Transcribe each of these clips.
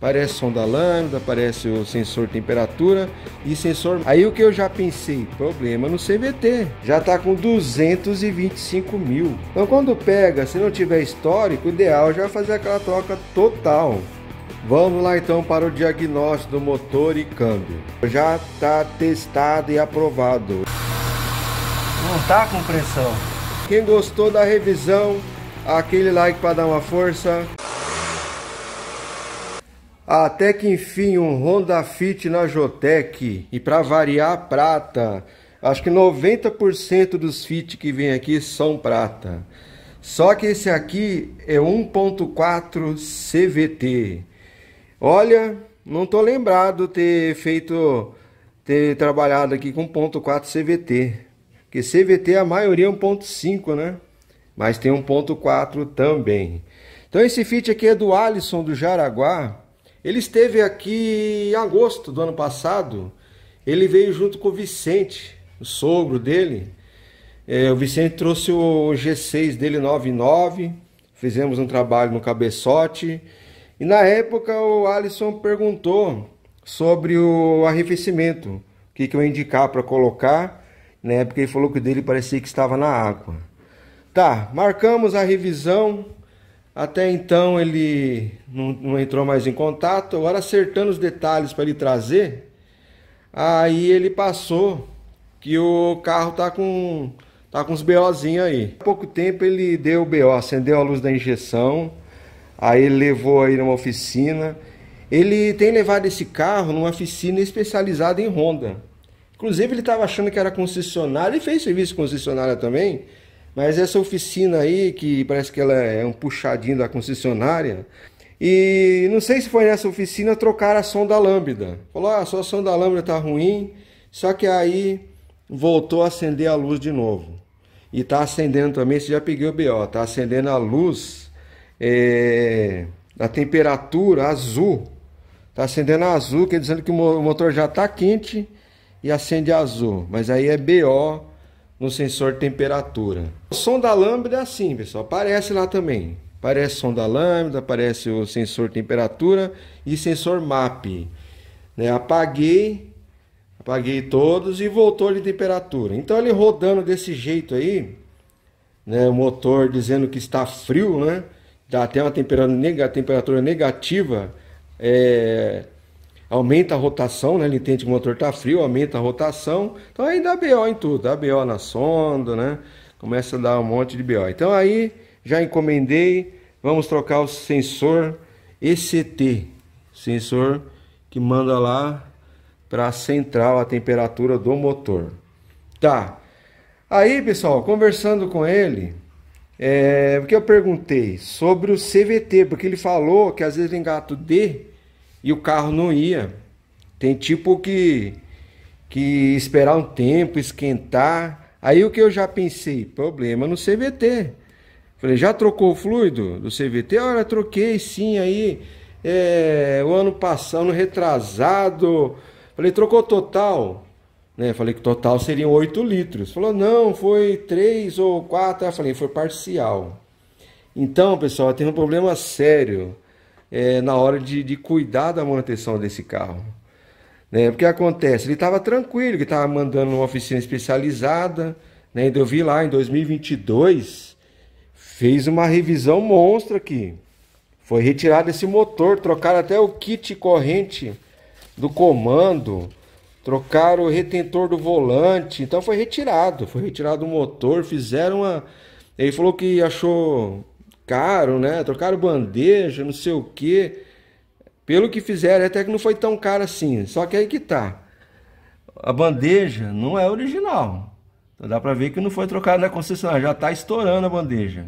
Aparece sonda lambda, aparece o sensor temperatura e sensor. Aí o que eu já pensei? Problema no CVT. Já está com 225 mil. Então quando pega, se não tiver histórico, o ideal é já fazer aquela troca total. Vamos lá então para o diagnóstico do motor e câmbio. Já está testado e aprovado. Não tá com pressão. Quem gostou da revisão, aquele like para dar uma força. Até que enfim, um Honda Fit na Jotec. E para variar, prata. Acho que 90% dos Fit que vem aqui são prata. Só que esse aqui é 1.4 CVT. Olha, não tô lembrado ter feito, ter trabalhado aqui com 1.4 CVT. Porque CVT a maioria é 1.5, né? Mas tem 1.4 também. Então esse Fit aqui é do Alisson do Jaraguá. Ele esteve aqui em agosto do ano passado. Ele veio junto com o Vicente, o sogro dele. É, o Vicente trouxe o G6 dele 99. Fizemos um trabalho no cabeçote. E na época o Alisson perguntou sobre o arrefecimento, o que, que eu indicar para colocar. Na época ele falou que o dele parecia que estava na água. Tá, marcamos a revisão até então ele não, não entrou mais em contato. Agora, acertando os detalhes para ele trazer, aí ele passou que o carro tá com tá com uns BOzinho aí. Há pouco tempo ele deu o BO, acendeu a luz da injeção, aí ele levou aí numa oficina. Ele tem levado esse carro numa oficina especializada em Honda. Inclusive ele estava achando que era concessionária, e fez serviço concessionária também, mas essa oficina aí, que parece que ela é um puxadinho da concessionária, e não sei se foi nessa oficina trocar a sonda da Falou, ah, só a sonda da tá ruim, só que aí voltou a acender a luz de novo. E tá acendendo também, você já peguei o BO, tá acendendo a luz, é, a temperatura azul. Tá acendendo azul, quer dizendo que o motor já tá quente e acende azul. Mas aí é BO no sensor temperatura. O som da lâmpada é assim, pessoal, aparece lá também. Aparece som da lâmpada, aparece o sensor temperatura e sensor MAP. Né? Apaguei, apaguei todos e voltou de temperatura. Então ele rodando desse jeito aí, né? o motor dizendo que está frio, né? dá até uma temperatura, temperatura negativa, é, aumenta a rotação, né? Ele entende que o motor tá frio, aumenta a rotação. Então aí dá BO em tudo, dá BO na sonda, né? Começa a dar um monte de BO. Então aí já encomendei, vamos trocar o sensor ECT, sensor que manda lá para a central a temperatura do motor. Tá. Aí, pessoal, conversando com ele, é, que eu perguntei sobre o CVT, porque ele falou que às vezes tem gato D e o carro não ia. Tem tipo que, que esperar um tempo, esquentar. Aí o que eu já pensei? Problema no CVT. Falei, já trocou o fluido do CVT? Olha, troquei sim aí. É, o ano passado, retrasado. Falei, trocou total? Né? Falei que total seriam 8 litros. Falou, não, foi 3 ou 4. Eu falei, foi parcial. Então, pessoal, tem um problema sério é, na hora de, de cuidar da manutenção desse carro. Né? Porque acontece, ele estava tranquilo, que estava mandando uma oficina especializada, né? Então, eu vi lá em 2022, fez uma revisão monstra aqui. Foi retirado esse motor, trocaram até o kit corrente do comando, trocaram o retentor do volante, então foi retirado, foi retirado o motor, fizeram uma... Ele falou que achou trocaram, né? Trocaram bandeja, não sei o quê. Pelo que fizeram, até que não foi tão caro assim. Só que aí que tá. A bandeja não é original. Então dá pra ver que não foi trocado na concessionária. Já tá estourando a bandeja.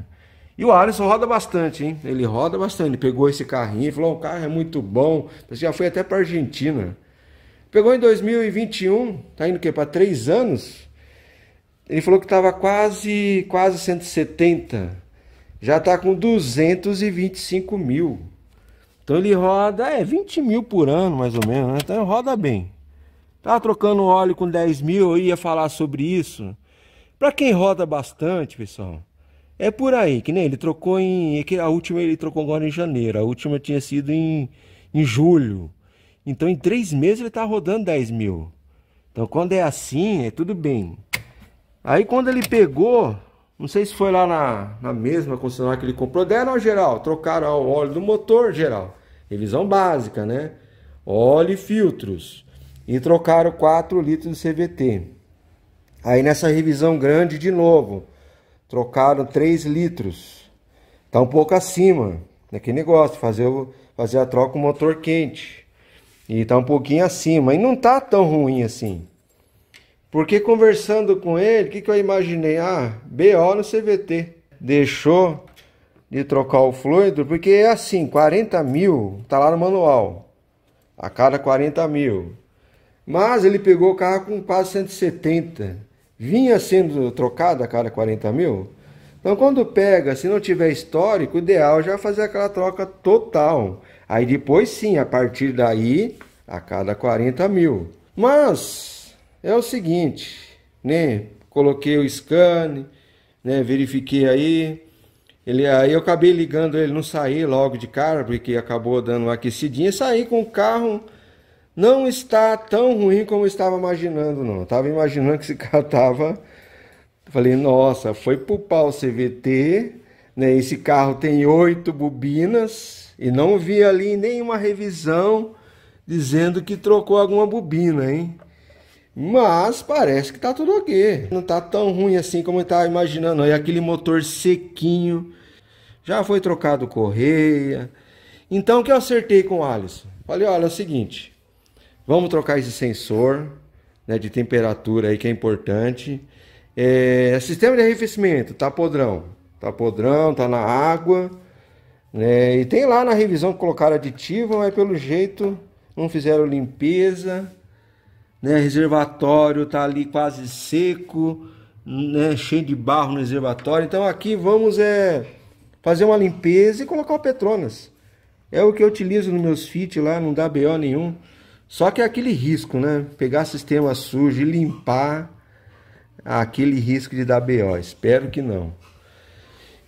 E o Alisson roda bastante, hein? Ele roda bastante. Ele pegou esse carrinho e falou: o carro é muito bom. Assim, já foi até pra Argentina. Pegou em 2021, tá indo o quê? Pra três anos? Ele falou que tava quase, quase 170 já está com 225 mil. Então ele roda, é, 20 mil por ano mais ou menos, né? Então roda bem. Tava trocando óleo com 10 mil, eu ia falar sobre isso. Para quem roda bastante, pessoal, é por aí, que nem ele trocou em. É a última ele trocou agora em janeiro, a última tinha sido em, em julho. Então em três meses ele tá rodando 10 mil. Então quando é assim, é tudo bem. Aí quando ele pegou, não sei se foi lá na, na mesma concessionária que ele comprou. Deram geral, trocaram o óleo do motor geral. Revisão básica, né? Óleo e filtros. E trocaram 4 litros de CVT. Aí nessa revisão grande de novo, trocaram 3 litros. Tá um pouco acima daquele negócio, fazer, fazer a troca com motor quente. E tá um pouquinho acima. E não tá tão ruim assim. Porque conversando com ele, o que, que eu imaginei? Ah, BO no CVT. Deixou de trocar o fluido, porque é assim, 40 mil, tá lá no manual. A cada 40 mil. Mas ele pegou o carro com quase 170. Vinha sendo trocado a cada 40 mil. Então quando pega, se não tiver histórico, o ideal é já é fazer aquela troca total. Aí depois sim, a partir daí, a cada 40 mil. Mas é o seguinte, né? Coloquei o scan, né? Verifiquei aí. Ele, aí eu acabei ligando ele, não saí logo de cara, porque acabou dando uma aquecidinha. Saí com o carro, não está tão ruim como eu estava imaginando, não. Eu estava imaginando que esse carro estava. Falei, nossa, foi pro pau CVT, né? Esse carro tem oito bobinas e não vi ali nenhuma revisão dizendo que trocou alguma bobina, hein? Mas parece que tá tudo ok. Não tá tão ruim assim como eu tava imaginando. E aquele motor sequinho. Já foi trocado correia. Então o que eu acertei com o Alisson? Falei, olha, é o seguinte. Vamos trocar esse sensor né, de temperatura aí que é importante. É, sistema de arrefecimento, tá podrão. Tá podrão, tá na água. Né? E tem lá na revisão que colocaram aditivo, mas pelo jeito não fizeram limpeza né? Reservatório tá ali quase seco, né? Cheio de barro no reservatório. Então aqui vamos é fazer uma limpeza e colocar o Petronas. É o que eu utilizo nos meus fit lá, não dá BO nenhum. Só que é aquele risco, né? Pegar sistema sujo e limpar aquele risco de dar BO. Espero que não.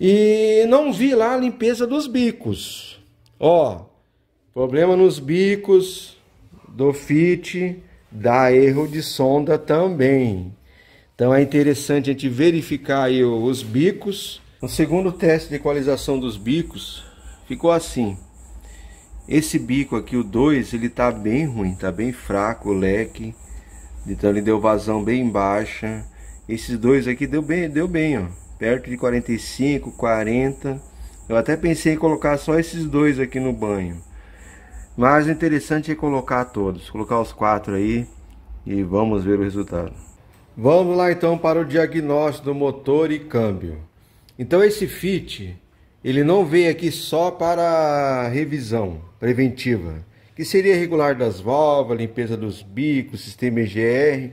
E não vi lá a limpeza dos bicos. Ó, problema nos bicos do fit dá erro de sonda também. Então é interessante a gente verificar aí os bicos. O segundo teste de equalização dos bicos ficou assim. Esse bico aqui, o 2, ele tá bem ruim, tá bem fraco o leque. Então ele deu vazão bem baixa. Esses dois aqui deu bem, deu bem, ó. Perto de 45, 40. Eu até pensei em colocar só esses dois aqui no banho. Mas o interessante é colocar todos, colocar os quatro aí e vamos ver o resultado. Vamos lá então para o diagnóstico do motor e câmbio. Então esse FIT, ele não veio aqui só para revisão preventiva, que seria regular das válvulas, limpeza dos bicos, sistema EGR,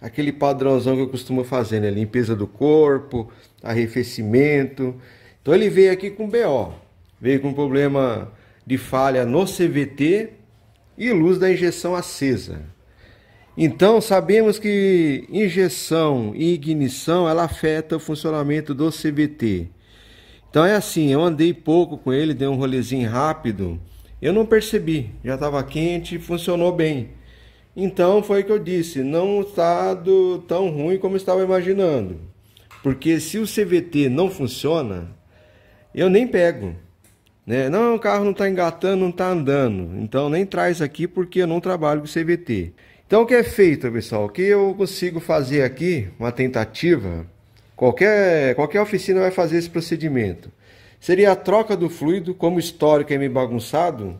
aquele padrãozão que eu costumo fazer, né? Limpeza do corpo, arrefecimento. Então ele veio aqui com BO, veio com problema de falha no CVT e luz da injeção acesa. Então, sabemos que injeção e ignição ela afeta o funcionamento do CVT. Então é assim, eu andei pouco com ele, dei um rolezinho rápido, eu não percebi, já estava quente, funcionou bem. Então foi o que eu disse, não está tão ruim como estava imaginando. Porque se o CVT não funciona, eu nem pego. Né? Não, o carro não está engatando, não está andando. Então nem traz aqui porque eu não trabalho com CVT. Então o que é feito, pessoal? O que eu consigo fazer aqui, uma tentativa, qualquer, qualquer oficina vai fazer esse procedimento. Seria a troca do fluido, como o histórico é meio bagunçado,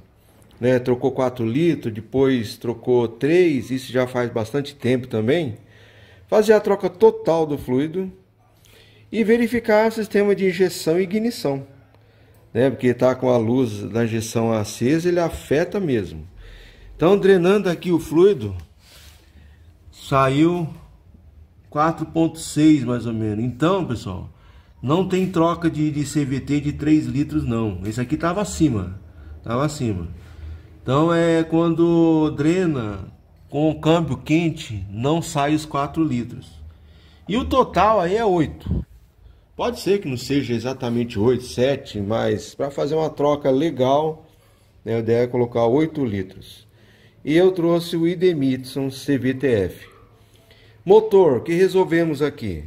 né? trocou 4 litros, depois trocou 3, isso já faz bastante tempo também. Fazer a troca total do fluido e verificar o sistema de injeção e ignição né? porque está com a luz da injeção acesa, ele afeta mesmo. Então, drenando aqui o fluido, saiu 4.6 mais ou menos. Então, pessoal, não tem troca de, de CVT de 3 litros não. Esse aqui estava acima, estava acima. Então, é quando drena com o câmbio quente, não sai os 4 litros. E o total aí é 8. Pode ser que não seja exatamente 8, 7, mas para fazer uma troca legal, né, a ideia é colocar 8 litros. E eu trouxe o Idemitson CVTF. Motor, que resolvemos aqui?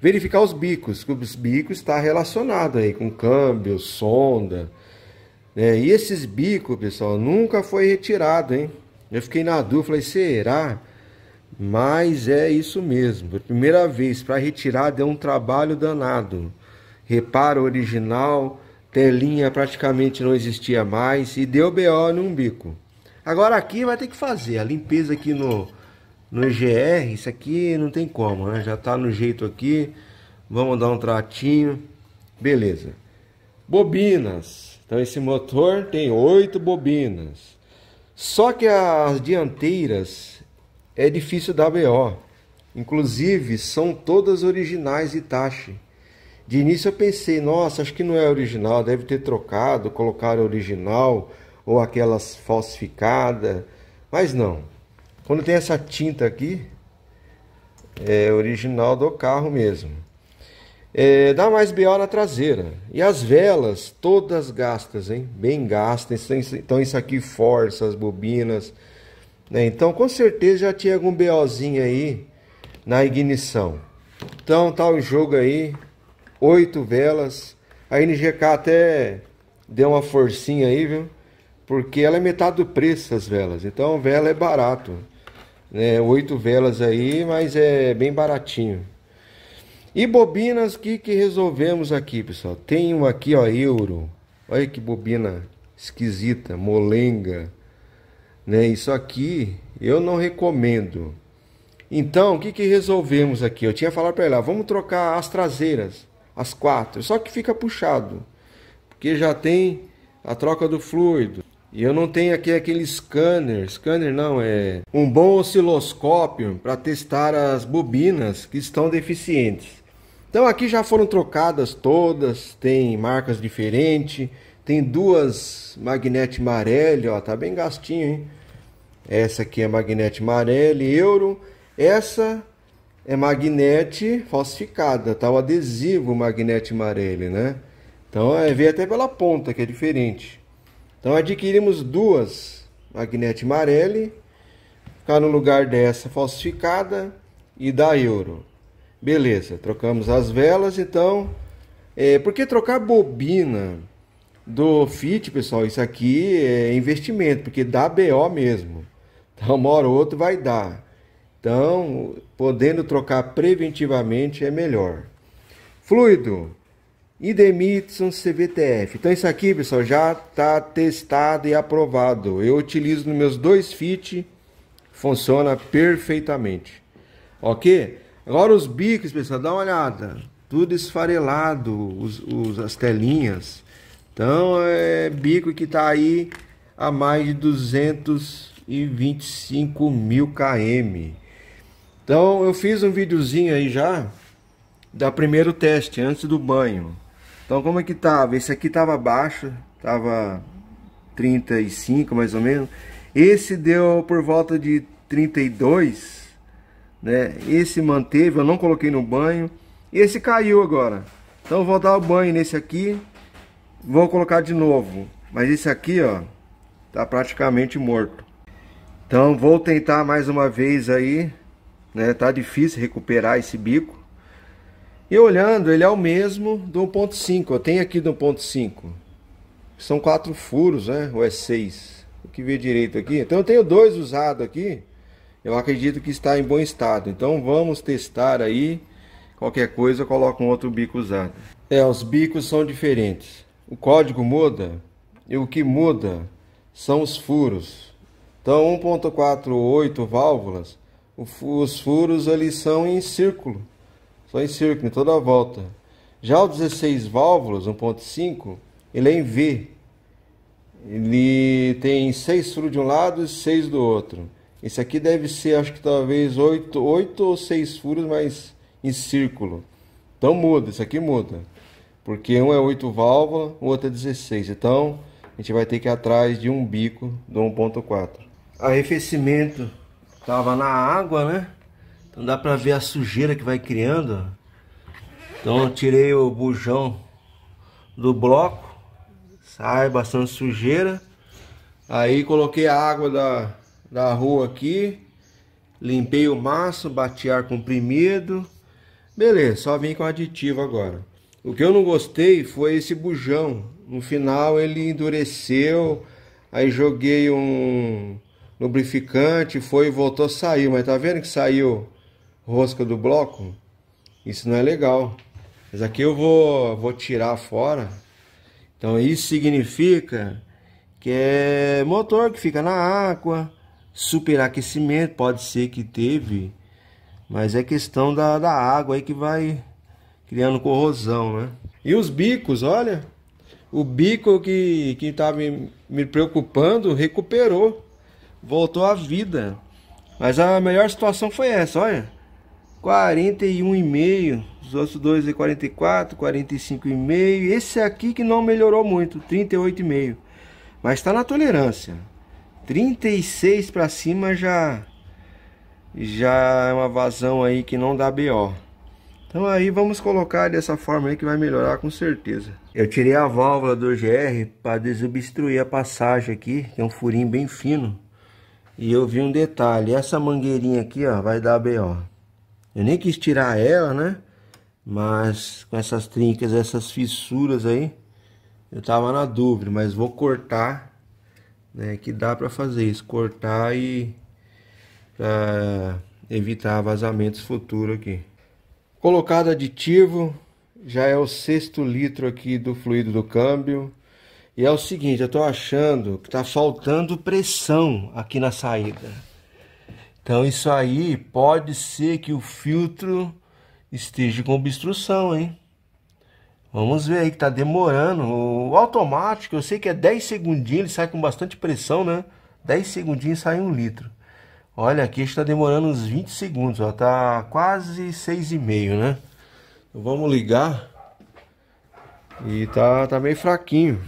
Verificar os bicos, que os bicos está relacionado aí com câmbio, sonda. Né? E esses bicos, pessoal, nunca foi retirado, hein? Eu fiquei na dúvida, falei, será? Mas é isso mesmo. primeira vez para retirar deu um trabalho danado. Reparo original, telinha praticamente não existia mais e deu BO num bico. Agora aqui vai ter que fazer a limpeza aqui no no EGR, isso aqui não tem como, né? Já tá no jeito aqui. Vamos dar um tratinho. Beleza. Bobinas. Então esse motor tem oito bobinas. Só que as dianteiras é difícil dar BO. Inclusive, são todas originais Itachi. De início eu pensei, nossa, acho que não é original, deve ter trocado, colocar original ou aquelas falsificada, mas não. Quando tem essa tinta aqui, é original do carro mesmo. É, dá mais BO na traseira. E as velas, todas gastas, hein? Bem gastas. Então isso então, aqui força as bobinas, né? Então, com certeza já tinha algum BOzinho aí na ignição. Então, tá o jogo aí, oito velas. A NGK até deu uma forcinha aí, viu? Porque ela é metade do preço as velas. Então, vela é barato. Né? Oito velas aí, mas é bem baratinho. E bobinas que, que resolvemos aqui, pessoal? Tem um aqui, ó, euro. Olha que bobina esquisita, molenga. Né? Isso aqui eu não recomendo. Então, o que, que resolvemos aqui? Eu tinha falado para ela, vamos trocar as traseiras, as quatro. Só que fica puxado, porque já tem a troca do fluido. E eu não tenho aqui aquele scanner, scanner não, é um bom osciloscópio para testar as bobinas que estão deficientes. Então aqui já foram trocadas todas, tem marcas diferentes, tem duas Magnete Marelli, ó, tá bem gastinho, hein? Essa aqui é Magnete Marelli Euro. Essa é Magnete falsificada, tá? O adesivo Magnete Marelli, né? Então, é, veio até pela ponta, que é diferente. Então, adquirimos duas Magnete Marelli. Ficar no lugar dessa falsificada e da Euro. Beleza, trocamos as velas, então... É, por que trocar bobina? do FIT, pessoal, isso aqui é investimento, porque dá BO mesmo. Então, uma hora ou outra vai dar. Então, podendo trocar preventivamente é melhor. Fluido, Idemitson CVTF. Então, isso aqui, pessoal, já está testado e aprovado. Eu utilizo nos meus dois FIT, funciona perfeitamente. Ok? Agora os bicos, pessoal, dá uma olhada. Tudo esfarelado, os, os as telinhas. Então, é bico que está aí a mais de 225 mil km. Então, eu fiz um videozinho aí já da primeiro teste, antes do banho. Então, como é que tava? Esse aqui tava baixo, tava 35 mais ou menos. Esse deu por volta de 32, né? Esse manteve, eu não coloquei no banho. Esse caiu agora. Então, vou dar o banho nesse aqui. Vou colocar de novo. Mas esse aqui, ó, tá praticamente morto. Então vou tentar mais uma vez aí, né? Tá difícil recuperar esse bico. E olhando, ele é o mesmo do 1.5. Eu tenho aqui do 1.5. São quatro furos, né? Ou é seis? O que vê direito aqui? Então eu tenho dois usados aqui. Eu acredito que está em bom estado. Então vamos testar aí. Qualquer coisa eu coloco um outro bico usado. É, os bicos são diferentes. O código muda e o que muda são os furos. Então, 1.48 válvulas, os furos ali são em círculo, só em círculo, em toda a volta. Já o 16 válvulas, 1.5, ele é em V. Ele tem 6 furos de um lado e 6 do outro. Esse aqui deve ser, acho que talvez 8, 8 ou 6 furos, mas em círculo. Então muda, isso aqui muda porque um é 8 válvula, o outro é 16. Então, a gente vai ter que ir atrás de um bico do 1.4. Arrefecimento estava na água, né? Então dá para ver a sujeira que vai criando. Então tirei o bujão do bloco, sai bastante sujeira. Aí coloquei a água da, da rua aqui, limpei o maço, bati ar comprimido. Beleza, só vim com aditivo agora. O que eu não gostei foi esse bujão. No final ele endureceu, aí joguei um lubrificante, foi e voltou, saiu. Mas tá vendo que saiu rosca do bloco? Isso não é legal. Mas aqui eu vou, vou tirar fora. Então isso significa que é motor que fica na água, superaquecimento, pode ser que teve, mas é questão da, da água aí que vai criando corrosão, né? E os bicos, olha, o bico que que estava me, me preocupando recuperou, voltou à vida. Mas a melhor situação foi essa, olha. 41,5, os outros dois é 44, 45,5. Esse aqui que não melhorou muito, 38,5. Mas está na tolerância. 36 para cima já já é uma vazão aí que não dá BO. Então aí vamos colocar dessa forma aí que vai melhorar com certeza. Eu tirei a válvula do GR para desobstruir a passagem aqui, que é um furinho bem fino. E eu vi um detalhe, essa mangueirinha aqui, ó, vai dar B.O. Eu nem quis tirar ela, né? Mas com essas trincas, essas fissuras aí, eu tava na dúvida, mas vou cortar, né? Que dá para fazer isso, cortar e... Pra evitar vazamentos futuros aqui. Colocado aditivo, já é o sexto litro aqui do fluido do câmbio. E é o seguinte, eu estou achando que tá faltando pressão aqui na saída. Então isso aí pode ser que o filtro esteja com obstrução, hein? Vamos ver aí que tá demorando. O automático, eu sei que é 10 segundinhos, ele sai com bastante pressão, né? 10 segundinhos sai um litro. Olha, aqui está demorando uns 20 segundos, ó, tá quase 6,5, né? Então, vamos ligar. E tá, tá meio fraquinho.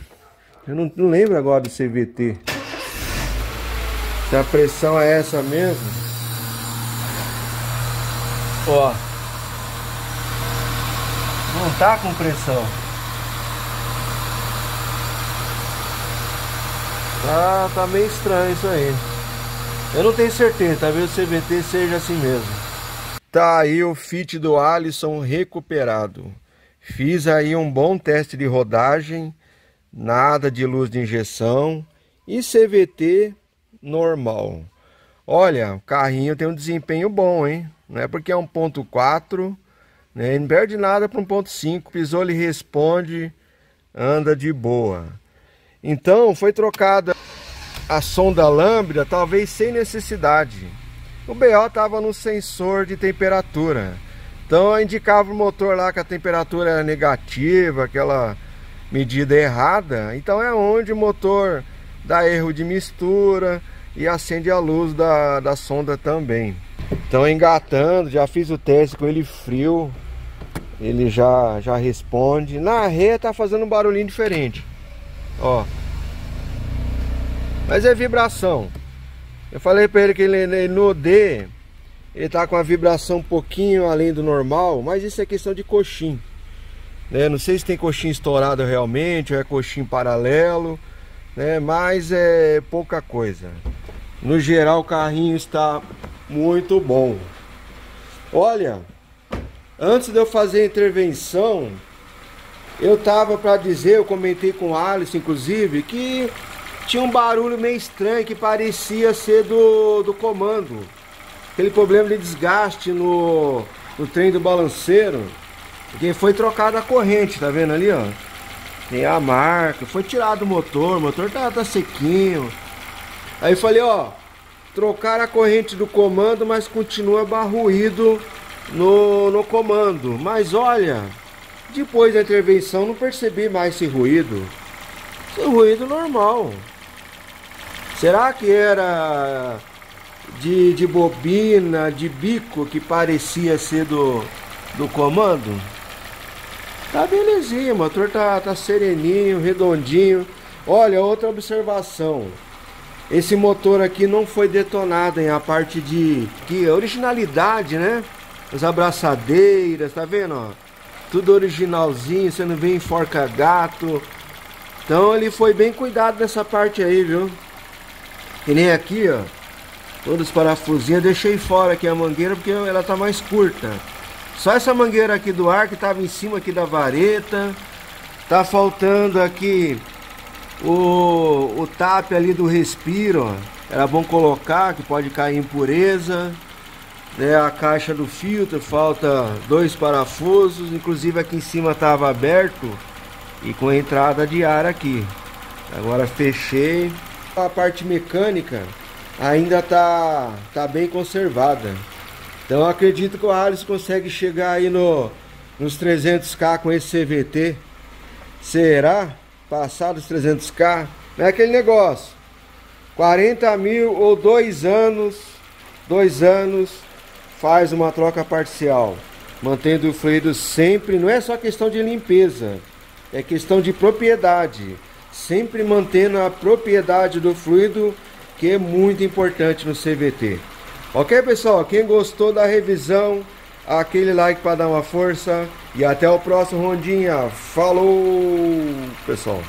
Eu não, não lembro agora do CVT. Se a pressão é essa mesmo. Ó. Não tá com pressão. Tá, tá meio estranho isso aí. Eu não tenho certeza, talvez o CVT seja assim mesmo. Tá aí o fit do Alisson recuperado. Fiz aí um bom teste de rodagem, nada de luz de injeção e CVT normal. Olha, o carrinho tem um desempenho bom, hein? Não é porque é 1.4, né? não perde nada para 1.5. Pisou, ele responde, anda de boa. Então, foi trocada a sonda lambda, talvez sem necessidade. O BO estava no sensor de temperatura. Então indicava o motor lá que a temperatura era negativa, aquela medida errada. Então é onde o motor dá erro de mistura e acende a luz da, da sonda também. Então engatando, já fiz o teste com ele frio. Ele já, já responde. Na reta tá fazendo um barulhinho diferente. Ó. Mas é vibração. Eu falei para ele que ele, ele no D, ele tá com a vibração um pouquinho além do normal, mas isso é questão de coxim. Né? Não sei se tem coxim estourado realmente, ou é coxim paralelo, né? mas é pouca coisa. No geral o carrinho está muito bom. Olha, antes de eu fazer a intervenção, eu tava para dizer, eu comentei com o Alisson inclusive, que tinha um barulho meio estranho que parecia ser do, do comando. Aquele problema de desgaste no, no trem do balanceiro. Porque foi trocada a corrente, tá vendo ali, ó? Tem a marca, foi tirado o motor, o motor tá, tá sequinho. Aí falei, ó, trocar a corrente do comando, mas continua barruído no, no comando. Mas olha, depois da intervenção não percebi mais esse ruído. Esse é ruído normal. Será que era de, de bobina, de bico que parecia ser do, do comando? Tá belezinha, o motor tá, tá sereninho, redondinho. Olha, outra observação. Esse motor aqui não foi detonado em a parte de que originalidade, né? As abraçadeiras, tá vendo? Ó? Tudo originalzinho, você não vê forca gato. Então ele foi bem cuidado nessa parte aí, viu? Que nem aqui, ó. Todos os parafusinhos. Eu deixei fora aqui a mangueira porque ela tá mais curta. Só essa mangueira aqui do ar que tava em cima aqui da vareta. Tá faltando aqui o, o tap ali do respiro, ó. Era bom colocar, que pode cair impureza. Né, a caixa do filtro, falta dois parafusos. Inclusive aqui em cima estava aberto e com entrada de ar aqui. Agora fechei. A parte mecânica ainda tá, tá bem conservada. Então acredito que o Ares consegue chegar aí no, nos 300k com esse CVT. Será? Passado os 300k? Não é aquele negócio. 40 mil ou dois anos, dois anos, faz uma troca parcial. Mantendo o fluido sempre, não é só questão de limpeza, é questão de propriedade sempre mantendo a propriedade do fluido, que é muito importante no CVT. Ok, pessoal? Quem gostou da revisão, aquele like para dar uma força. E até o próximo rondinha. Falou, pessoal!